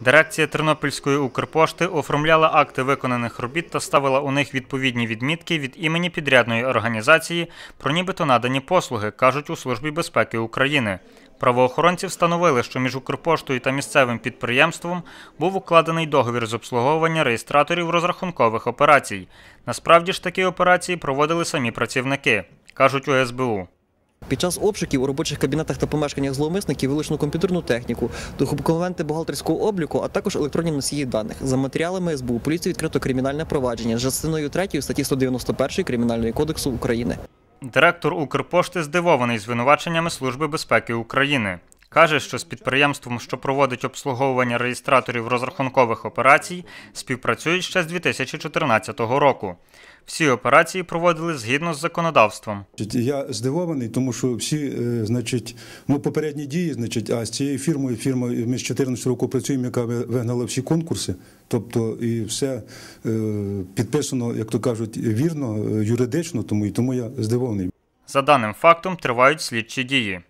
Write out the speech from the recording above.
Дирекція Тернопільської Укрпошти оформляла акти виконаних робіт та ставила у них відповідні відмітки від імені підрядної організації про нібито надані послуги, кажуть у Службі безпеки України. Правоохоронці встановили, що між Укрпоштою та місцевим підприємством був укладений договір з обслуговування реєстраторів розрахункових операцій. Насправді ж такі операції проводили самі працівники, кажуть у СБУ. Під час обшуків у робочих кабінетах та помешканнях зловмисників вилучено комп'ютерну техніку, документи бухгалтерського обліку, а також електронні носії даних. За матеріалами СБУ поліції відкрито кримінальне провадження з частиною 3 статті 191 Кримінального кодексу України. Директор Укрпошти здивований звинуваченнями Служби безпеки України каже, що з підприємством, що проводить обслуговування реєстраторів розрахункових операцій, співпрацюють ще з 2014 року. Всі операції проводили згідно з законодавством. Я здивований, тому що всі, е, значить, ну попередні дії, значить, а з цією фірмою фірмою ми з 2014 року працюємо, яка вигнала всі конкурси. Тобто, і все е, підписано, як то кажуть, вірно, е, юридично, тому і тому я здивований. За даним фактом тривають слідчі дії.